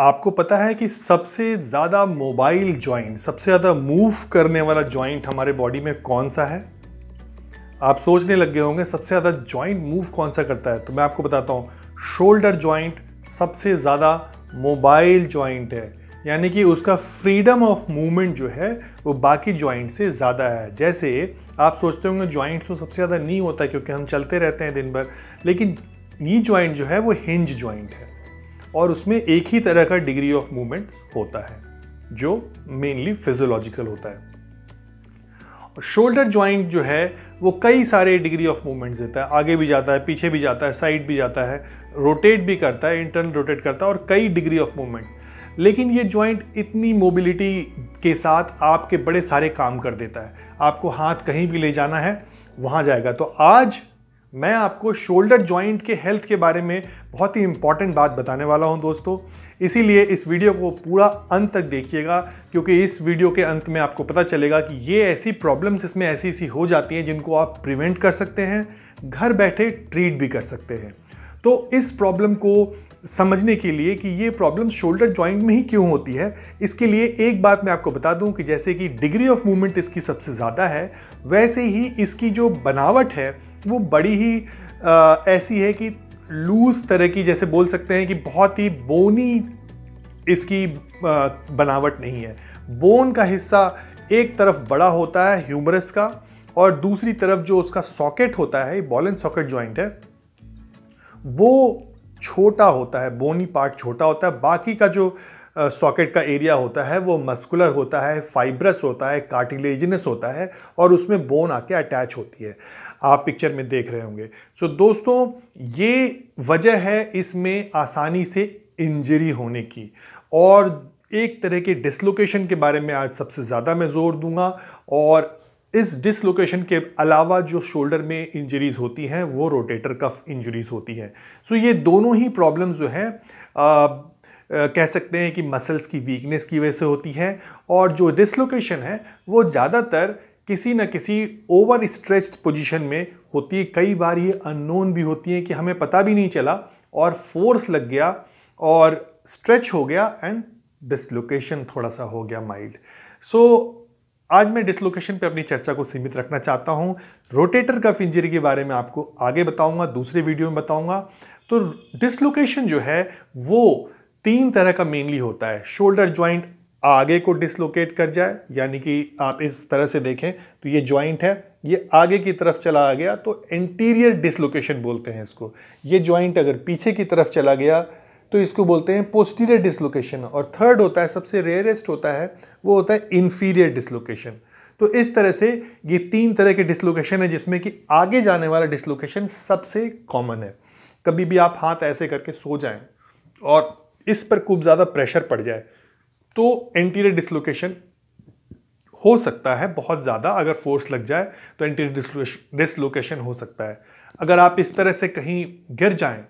आपको पता है कि सबसे ज़्यादा मोबाइल जॉइंट सबसे ज़्यादा मूव करने वाला जॉइंट हमारे बॉडी में कौन सा है आप सोचने लग गए होंगे सबसे ज़्यादा जॉइंट मूव कौन सा करता है तो मैं आपको बताता हूँ शोल्डर जॉइंट सबसे ज़्यादा मोबाइल जॉइंट है यानी कि उसका फ्रीडम ऑफ मूवमेंट जो है वो बाकी जॉइंट से ज़्यादा है जैसे आप सोचते होंगे जॉइंट तो सबसे ज़्यादा नहीं होता क्योंकि हम चलते रहते हैं दिन भर लेकिन नी जॉइंट जो है वो हिंज जॉइंट है और उसमें एक ही तरह का डिग्री ऑफ मूवमेंट होता है जो मेनली फिजियोलॉजिकल होता है शोल्डर ज्वाइंट जो है वो कई सारे डिग्री ऑफ मूवमेंट देता है आगे भी जाता है पीछे भी जाता है साइड भी जाता है रोटेट भी करता है इंटरनल रोटेट करता है और कई डिग्री ऑफ मूवमेंट लेकिन ये ज्वाइंट इतनी मोबिलिटी के साथ आपके बड़े सारे काम कर देता है आपको हाथ कहीं भी ले जाना है वहाँ जाएगा तो आज मैं आपको शोल्डर जॉइंट के हेल्थ के बारे में बहुत ही इंपॉर्टेंट बात बताने वाला हूं दोस्तों इसीलिए इस वीडियो को पूरा अंत तक देखिएगा क्योंकि इस वीडियो के अंत में आपको पता चलेगा कि ये ऐसी प्रॉब्लम्स इसमें ऐसी ऐसी हो जाती हैं जिनको आप प्रिवेंट कर सकते हैं घर बैठे ट्रीट भी कर सकते हैं तो इस प्रॉब्लम को समझने के लिए कि ये प्रॉब्लम शोल्डर जॉइंट में ही क्यों होती है इसके लिए एक बात मैं आपको बता दूं कि जैसे कि डिग्री ऑफ मूवमेंट इसकी सबसे ज़्यादा है वैसे ही इसकी जो बनावट है वो बड़ी ही आ, ऐसी है कि लूज तरह की जैसे बोल सकते हैं कि बहुत ही बोनी इसकी आ, बनावट नहीं है बोन का हिस्सा एक तरफ बड़ा होता है ह्यूमरस का और दूसरी तरफ जो उसका सॉकेट होता है बॉल एंड सॉकेट जॉइंट है वो छोटा होता है बोनी पार्ट छोटा होता है बाकी का जो सॉकेट का एरिया होता है वो मस्कुलर होता है फाइब्रस होता है कार्टिलेजनस होता है और उसमें बोन आके अटैच होती है आप पिक्चर में देख रहे होंगे सो so, दोस्तों ये वजह है इसमें आसानी से इंजरी होने की और एक तरह के डिसलोकेशन के बारे में आज सबसे ज़्यादा मैं ज़ोर दूंगा और इस डिसलोकेशन के अलावा जो शोल्डर में इंजरीज होती हैं वो रोटेटर कफ इंजरीज होती हैं सो so, ये दोनों ही प्रॉब्लम जो है Uh, कह सकते हैं कि मसल्स की वीकनेस की वजह से होती है और जो डिसलोकेशन है वो ज़्यादातर किसी न किसी ओवर स्ट्रेस्ड पोजिशन में होती है कई बार ये अननोन भी होती हैं कि हमें पता भी नहीं चला और फोर्स लग गया और स्ट्रेच हो गया एंड डिसलोकेशन थोड़ा सा हो गया माइल्ड सो so, आज मैं डिसलोकेशन पे अपनी चर्चा को सीमित रखना चाहता हूँ रोटेटर कफ इंजरी के बारे में आपको आगे बताऊँगा दूसरे वीडियो में बताऊँगा तो डिसलोकेशन जो है वो तीन तरह का मेनली होता है शोल्डर ज्वाइंट आगे को डिसलोकेट कर जाए यानी कि आप इस तरह से देखें तो ये ज्वाइंट है ये आगे की तरफ चला आ गया तो इंटीरियर डिसलोकेशन बोलते हैं इसको ये ज्वाइंट अगर पीछे की तरफ चला गया तो इसको बोलते हैं पोस्टीरियर डिसलोकेशन और थर्ड होता है सबसे रेयरेस्ट होता है वो होता है इन्फीरियर डिसलोकेशन तो इस तरह से ये तीन तरह के डिसलोकेशन है जिसमें कि आगे जाने वाला डिसलोकेशन सबसे कॉमन है कभी भी आप हाथ ऐसे करके सो जाएं और इस पर खूब ज़्यादा प्रेशर पड़ जाए तो एंटीरियर डिसलोकेशन हो सकता है बहुत ज़्यादा अगर फोर्स लग जाए तो एंटीरियर डिसलोकेशन हो सकता है अगर आप इस तरह से कहीं गिर जाएं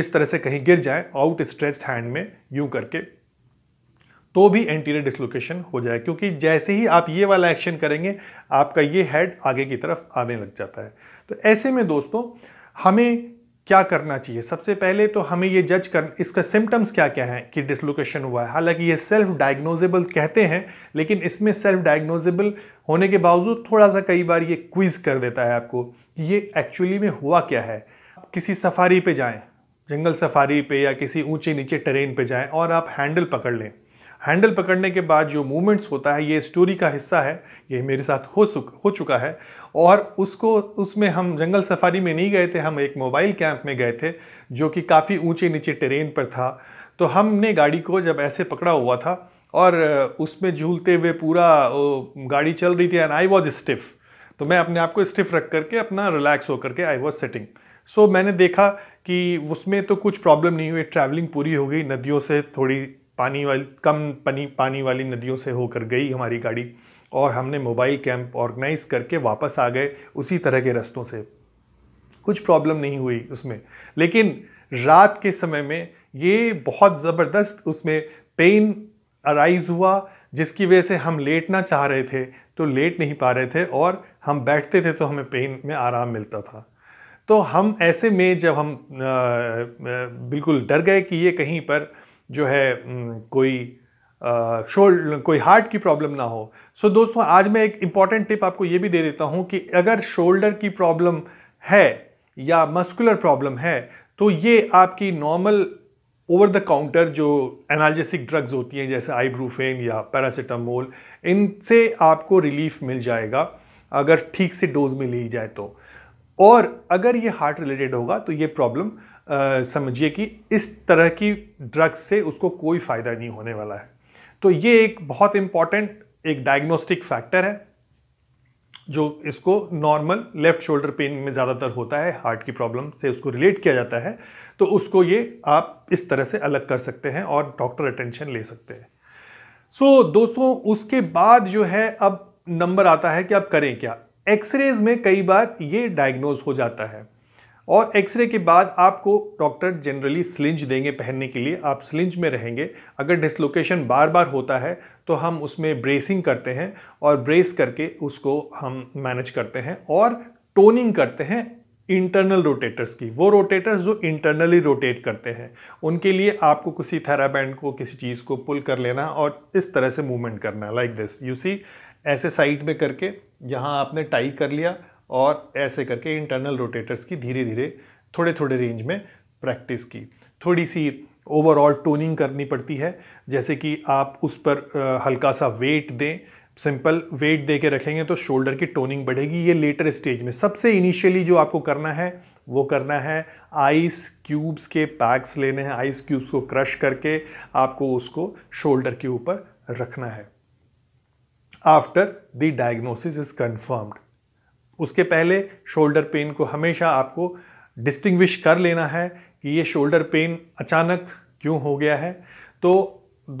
इस तरह से कहीं गिर जाएं आउट स्ट्रेच्ड हैंड में यूं करके तो भी एंटीरियर डिसलोकेशन हो जाए क्योंकि जैसे ही आप ये वाला एक्शन करेंगे आपका ये हेड आगे की तरफ आने लग जाता है तो ऐसे में दोस्तों हमें क्या करना चाहिए सबसे पहले तो हमें ये जज कर इसका सिम्टम्स क्या क्या है कि डिसलोकेशन हुआ है हालांकि ये सेल्फ डायग्नोजेबल कहते हैं लेकिन इसमें सेल्फ डायग्नोजेबल होने के बावजूद थोड़ा सा कई बार ये क्विज कर देता है आपको कि ये एक्चुअली में हुआ क्या है किसी सफारी पे जाएं जंगल सफारी पे या किसी ऊंचे नीचे ट्रेन पे जाएं और आप हैंडल पकड़ लें हैंडल पकड़ने के बाद जो मूवमेंट्स होता है ये स्टोरी का हिस्सा है ये मेरे साथ हो हो चुका है और उसको उसमें हम जंगल सफारी में नहीं गए थे हम एक मोबाइल कैंप में गए थे जो कि काफ़ी ऊंचे नीचे ट्रेन पर था तो हमने गाड़ी को जब ऐसे पकड़ा हुआ था और उसमें झूलते हुए पूरा गाड़ी चल रही थी एंड आई वॉज स्टिफ तो मैं अपने आप को स्टिफ रख करके अपना रिलैक्स होकर के आई वॉज सेटिंग सो मैंने देखा कि उसमें तो कुछ प्रॉब्लम नहीं हुई ट्रैवलिंग पूरी हो गई नदियों से थोड़ी पानी वाली कम पानी पानी वाली नदियों से होकर गई हमारी गाड़ी और हमने मोबाइल कैंप ऑर्गेनाइज करके वापस आ गए उसी तरह के रस्तों से कुछ प्रॉब्लम नहीं हुई उसमें लेकिन रात के समय में ये बहुत ज़बरदस्त उसमें पेन अराइज हुआ जिसकी वजह से हम लेट ना चाह रहे थे तो लेट नहीं पा रहे थे और हम बैठते थे तो हमें पेन में आराम मिलता था तो हम ऐसे में जब हम आ, बिल्कुल डर गए कि ये कहीं पर जो है कोई शोल्ड कोई हार्ट की प्रॉब्लम ना हो सो so, दोस्तों आज मैं एक इम्पॉर्टेंट टिप आपको ये भी दे देता हूँ कि अगर शोल्डर की प्रॉब्लम है या मस्कुलर प्रॉब्लम है तो ये आपकी नॉर्मल ओवर द काउंटर जो एनाल्जेसिक ड्रग्स होती हैं जैसे आईब्रूफेन या पैरासीटामोल इनसे आपको रिलीफ मिल जाएगा अगर ठीक से डोज में ली जाए तो और अगर ये हार्ट रिलेटेड होगा तो ये प्रॉब्लम समझिए कि इस तरह की ड्रग्स से उसको कोई फ़ायदा नहीं होने वाला है तो ये एक बहुत इंपॉर्टेंट एक डायग्नोस्टिक फैक्टर है जो इसको नॉर्मल लेफ्ट शोल्डर पेन में ज़्यादातर होता है हार्ट की प्रॉब्लम से उसको रिलेट किया जाता है तो उसको ये आप इस तरह से अलग कर सकते हैं और डॉक्टर अटेंशन ले सकते हैं सो so, दोस्तों उसके बाद जो है अब नंबर आता है कि आप करें क्या एक्सरेज में कई बार ये डायग्नोज हो जाता है और एक्सरे के बाद आपको डॉक्टर जनरली स्लिंज देंगे पहनने के लिए आप स्लिंज में रहेंगे अगर डिसलोकेशन बार बार होता है तो हम उसमें ब्रेसिंग करते हैं और ब्रेस करके उसको हम मैनेज करते हैं और टोनिंग करते हैं इंटरनल रोटेटर्स की वो रोटेटर्स जो इंटरनली रोटेट करते हैं उनके लिए आपको किसी थैराबैंड को किसी चीज़ को पुल कर लेना और इस तरह से मूवमेंट करना लाइक दिस यू सी ऐसे साइड में करके यहाँ आपने टाई कर लिया और ऐसे करके इंटरनल रोटेटर्स की धीरे धीरे थोड़े थोड़े रेंज में प्रैक्टिस की थोड़ी सी ओवरऑल टोनिंग करनी पड़ती है जैसे कि आप उस पर हल्का सा वेट दें सिंपल वेट दे के रखेंगे तो शोल्डर की टोनिंग बढ़ेगी ये लेटर स्टेज में सबसे इनिशियली जो आपको करना है वो करना है आइस क्यूब्स के पैक्स लेने हैं आइस क्यूब्स को क्रश करके आपको उसको शोल्डर के ऊपर रखना है after the diagnosis is confirmed उसके पहले शोल्डर पेन को हमेशा आपको डिस्टिंग्विश कर लेना है कि ये शोल्डर पेन अचानक क्यों हो गया है तो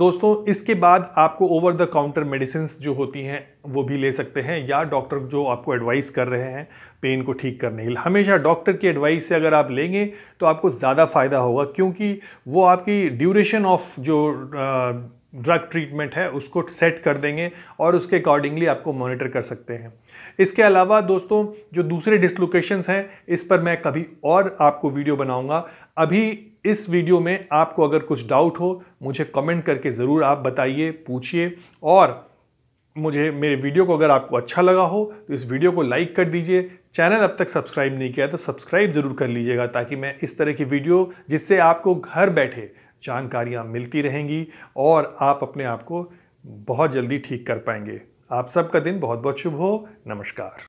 दोस्तों इसके बाद आपको ओवर द काउंटर मेडिसिन जो होती हैं वो भी ले सकते हैं या डॉक्टर जो आपको एडवाइस कर रहे हैं पेन को ठीक करने के लिए हमेशा डॉक्टर की एडवाइस से अगर आप लेंगे तो आपको ज़्यादा फ़ायदा होगा क्योंकि वो आपकी ड्यूरेशन ऑफ जो आ, ड्रग ट्रीटमेंट है उसको सेट कर देंगे और उसके अकॉर्डिंगली आपको मॉनिटर कर सकते हैं इसके अलावा दोस्तों जो दूसरे डिसलोकेशंस हैं इस पर मैं कभी और आपको वीडियो बनाऊंगा अभी इस वीडियो में आपको अगर कुछ डाउट हो मुझे कमेंट करके ज़रूर आप बताइए पूछिए और मुझे मेरे वीडियो को अगर आपको अच्छा लगा हो तो इस वीडियो को लाइक कर दीजिए चैनल अब तक सब्सक्राइब नहीं किया तो सब्सक्राइब ज़रूर कर लीजिएगा ताकि मैं इस तरह की वीडियो जिससे आपको घर बैठे जानकारियाँ मिलती रहेंगी और आप अपने आप को बहुत जल्दी ठीक कर पाएंगे आप सबका दिन बहुत बहुत शुभ हो नमस्कार